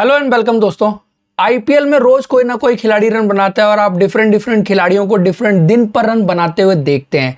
hello and welcome दोस्तों IPL में रोज कोई ना कोई खिलाड़ी रन बनाता है और आप डिफरेंट डिफरेंट खिलाड़ियों को डिफरेंट दिन पर रन बनाते हुए देखते हैं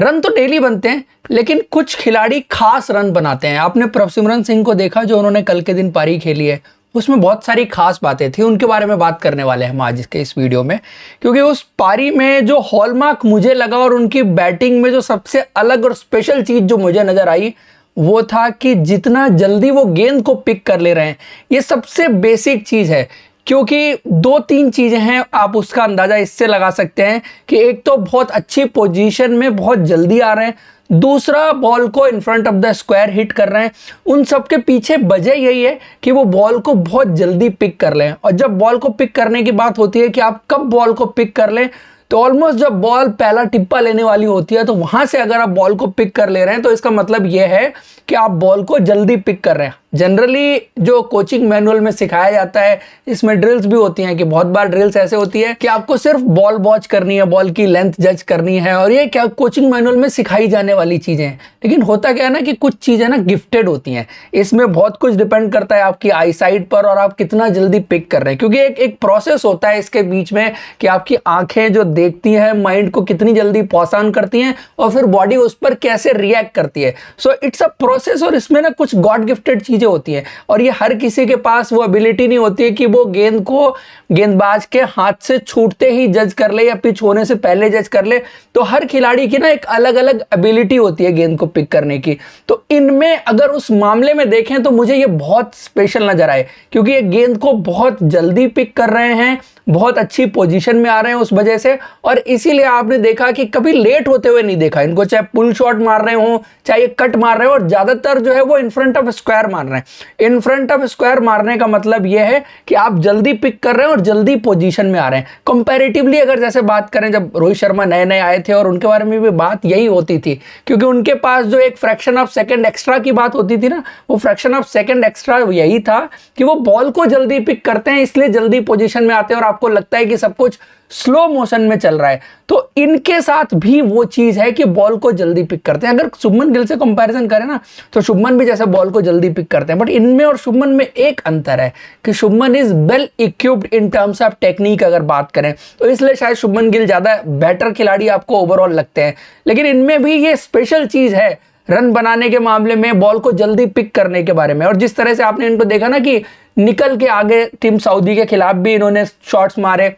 रन तो डेली बनते हैं लेकिन कुछ खिलाड़ी खास रन बनाते हैं आपने प्रभसिमरन सिंह को देखा जो उन्होंने कल के दिन पारी खेली है उसमें बहुत सारी खास बातें थी उनके बारे में बात करने वाले हैं हम आज इसके इस वीडियो में क्योंकि उस पारी में जो हॉलमार्क मुझे लगा और उनकी बैटिंग में जो सबसे अलग और स्पेशल चीज़ जो मुझे नज़र आई वो था कि जितना जल्दी वो गेंद को पिक कर ले रहे हैं ये सबसे बेसिक चीज़ है क्योंकि दो तीन चीज़ें हैं आप उसका अंदाज़ा इससे लगा सकते हैं कि एक तो बहुत अच्छी पोजीशन में बहुत जल्दी आ रहे हैं दूसरा बॉल को in front of the square hit कर रहे हैं उन सब के पीछे वजह यही है कि वो बॉल को बहुत जल्दी पिक कर लें और जब बॉल को पिक करने की बात होती है कि आप कब बॉल को पिक कर लें तो ऑलमोस्ट जब बॉल पहला टिप्पा लेने वाली होती है तो वहां से अगर आप बॉल को पिक कर ले रहे हैं तो इसका मतलब यह है कि आप बॉल को जल्दी पिक कर रहे हैं जनरली जो कोचिंग मैनुअल में सिखाया जाता है इसमें ड्रिल्स भी होती हैं कि बहुत बार ड्रिल्स ऐसे होती है कि आपको सिर्फ बॉल वॉच करनी है बॉल की लेंथ जज करनी है और ये क्या कोचिंग मैनुअल में सिखाई जाने वाली चीज़ें हैं लेकिन होता क्या है ना कि कुछ चीज़ें ना गिफ्टेड होती हैं इसमें बहुत कुछ डिपेंड करता है आपकी आई साइड पर और आप कितना जल्दी पिक कर रहे हैं क्योंकि एक एक प्रोसेस होता है इसके बीच में कि आपकी आंखें जो देखती हैं माइंड को कितनी जल्दी पहचान करती हैं और फिर बॉडी उस पर कैसे रिएक्ट करती है सो इट्स अ प्रोसेस और इसमें ना कुछ गॉड गिफ्टेड चीज़ें चीज़ें होती हैं और ये हर किसी के पास वो एबिलिटी नहीं होती है कि वो गेंद को गेंदबाज के हाथ से छूटते ही जज कर ले या पिच होने से पहले जज कर ले तो हर खिलाड़ी की ना एक अलग अलग एबिलिटी होती है गेंद को पिक करने की तो इनमें अगर उस मामले में देखें तो मुझे ये बहुत स्पेशल नज़र आए क्योंकि ये गेंद को बहुत जल्दी पिक कर रहे हैं बहुत अच्छी पोजीशन में आ रहे हैं उस वजह से और इसीलिए आपने देखा कि कभी लेट होते हुए नहीं देखा इनको चाहे पुल शॉट मार रहे हो चाहे कट मार रहे हो और ज़्यादातर जो है वो इन फ्रंट ऑफ स्क्वायर मार रहे हैं रहे हैं इन फ्रंट ऑफ स्क्वायर मारने का मतलब यह है कि आप जल्दी पिक कर रहे हैं और जल्दी पोजीशन में आ रहे हैं कंपेरेटिवली अगर जैसे बात करें जब रोहित शर्मा नए नए आए थे और उनके बारे में भी बात यही होती थी क्योंकि उनके पास जो एक फ्रैक्शन ऑफ सेकेंड एक्स्ट्रा की बात होती थी ना वो फ्रैक्शन ऑफ सेकेंड एक्स्ट्रा यही था कि वो बॉल को जल्दी पिक करते हैं इसलिए जल्दी पोजिशन में आते हैं और आपको लगता है कि सब कुछ स्लो मोशन में चल रहा है तो इनके साथ भी वो चीज़ है कि बॉल को जल्दी पिक करते हैं अगर शुभमन गिल से कंपैरिजन करें ना तो शुभमन भी जैसे बॉल को जल्दी पिक करते हैं बट इनमें और शुभमन में एक अंतर है कि Shubman is well equipped in terms of technique अगर बात करें तो इसलिए शायद शुभमन गिल ज़्यादा बेटर खिलाड़ी आपको ओवरऑल लगते हैं लेकिन इनमें भी ये स्पेशल चीज़ है रन बनाने के मामले में बॉल को जल्दी पिक करने के बारे में और जिस तरह से आपने इनको देखा ना कि निकल के आगे टीम सऊदी के खिलाफ भी इन्होंने शॉट्स मारे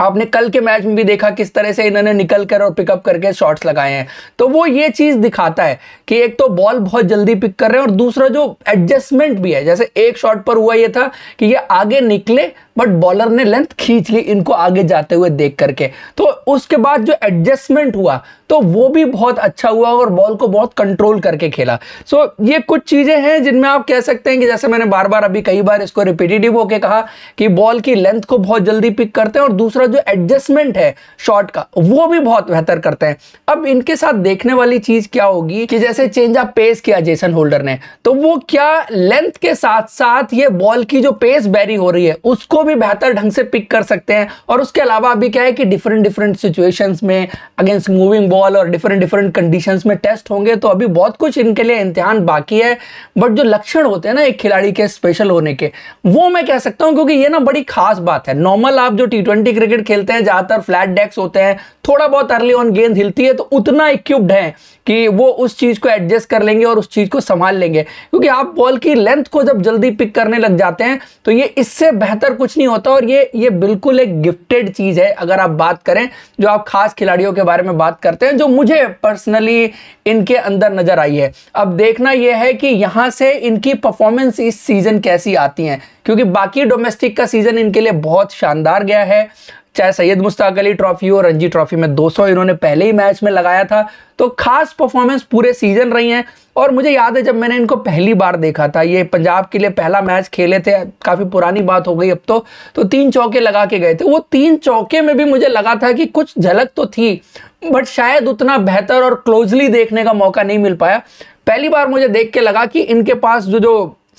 आपने कल के मैच में भी देखा किस तरह से इन्होंने निकल कर और पिकअप करके शॉट्स लगाए हैं तो वो ये चीज़ दिखाता है कि एक तो बॉल बहुत जल्दी पिक कर रहे हैं और दूसरा जो एडजस्टमेंट भी है जैसे एक शॉट पर हुआ ये था कि ये आगे निकले बट बॉलर ने लेंथ खींच ली इनको आगे जाते हुए देख करके तो उसके बाद जो एडजस्टमेंट हुआ तो वो भी बहुत अच्छा हुआ और बॉल को बहुत कंट्रोल करके खेला सो so, ये कुछ चीज़ें हैं जिनमें आप कह सकते हैं कि जैसे मैंने बार बार अभी कई बार इसको रिपीटेटिव होके कहा कि बॉल की लेंथ को बहुत जल्दी पिक करते हैं और दूसरा जो एडजस्टमेंट है शॉट का वो भी बहुत बेहतर करते हैं अब इनके साथ देखने वाली चीज़ क्या होगी कि जैसे चेंज ऑफ पेस किया जेसन होल्डर ने तो वो क्या लेंथ के साथ साथ ये बॉल की जो पेस बैरी हो रही है उसको भी बेहतर ढंग से पिक कर सकते हैं और उसके अलावा अभी क्या है कि डिफरेंट डिफरेंट सिचुएशंस में अगेंस्ट मूविंग बॉल और डिफरेंट डिफरेंट कंडीशंस में टेस्ट होंगे तो अभी बहुत कुछ इनके लिए इम्तहान बाकी है बट जो लक्षण होते हैं ना एक खिलाड़ी के स्पेशल होने के वो मैं कह सकता हूँ क्योंकि ये ना बड़ी खास बात है नॉर्मल आप जो टी क्रिकेट खेलते हैं ज़्यादातर फ्लैट डेक्स होते हैं थोड़ा बहुत अर्ली ऑन गेंद हिलती है तो उतना इक्विप्ड है कि वो उस चीज़ को एडजस्ट कर लेंगे और उस चीज़ को संभाल लेंगे क्योंकि आप बॉल की लेंथ को जब जल्दी पिक करने लग जाते हैं तो ये इससे बेहतर कुछ कुछ नहीं होता और ये ये बिल्कुल एक गिफ्टेड चीज़ है अगर आप बात करें जो आप खास खिलाड़ियों के बारे में बात करते हैं जो मुझे पर्सनली इनके अंदर नज़र आई है अब देखना यह है कि यहां से इनकी परफॉर्मेंस इस सीज़न कैसी आती है क्योंकि बाकी डोमेस्टिक का सीज़न इनके लिए बहुत शानदार गया है चाहे सैयद मुश्ताक अली ट्रॉफी हो रणजी ट्रॉफी में 200 इन्होंने पहले ही मैच में लगाया था तो खास परफॉर्मेंस पूरे सीजन रही हैं और मुझे याद है जब मैंने इनको पहली बार देखा था ये पंजाब के लिए पहला मैच खेले थे काफ़ी पुरानी बात हो गई अब तो तो तीन चौके लगा के गए थे वो तीन चौके में भी मुझे लगा था कि कुछ झलक तो थी बट शायद उतना बेहतर और क्लोजली देखने का मौका नहीं मिल पाया पहली बार मुझे देख के लगा कि इनके पास जो जो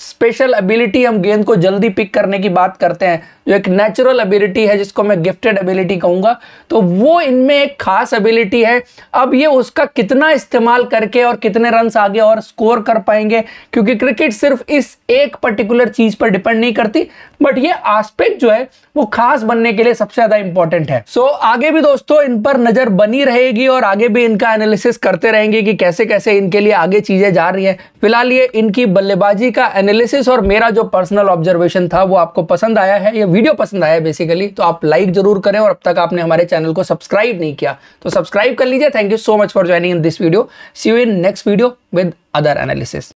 स्पेशल एबिलिटी हम गेंद को जल्दी पिक करने की बात करते हैं जो एक नेचुरल एबिलिटी है जिसको मैं गिफ्टेड एबिलिटी कहूँगा तो वो इनमें एक खास एबिलिटी है अब ये उसका कितना इस्तेमाल करके और कितने रन आगे और स्कोर कर पाएंगे क्योंकि क्रिकेट सिर्फ इस एक पर्टिकुलर चीज़ पर डिपेंड नहीं करती बट ये आस्पेक्ट जो है वो खास बनने के लिए सबसे ज़्यादा इंपॉर्टेंट है सो so, आगे भी दोस्तों इन पर नज़र बनी रहेगी और आगे भी इनका एनालिसिस करते रहेंगे कि कैसे कैसे इनके लिए आगे चीज़ें जा रही हैं फिलहाल ये इनकी बल्लेबाजी का एनालिसिस और मेरा जो पर्सनल ऑब्जर्वेशन था वो आपको पसंद आया है ये वीडियो पसंद आया बेसिकली तो आप लाइक जरूर करें और अब तक आपने हमारे चैनल को सब्सक्राइब नहीं किया तो सब्सक्राइब कर लीजिए thank you so much for joining in this video see you in next video with other analysis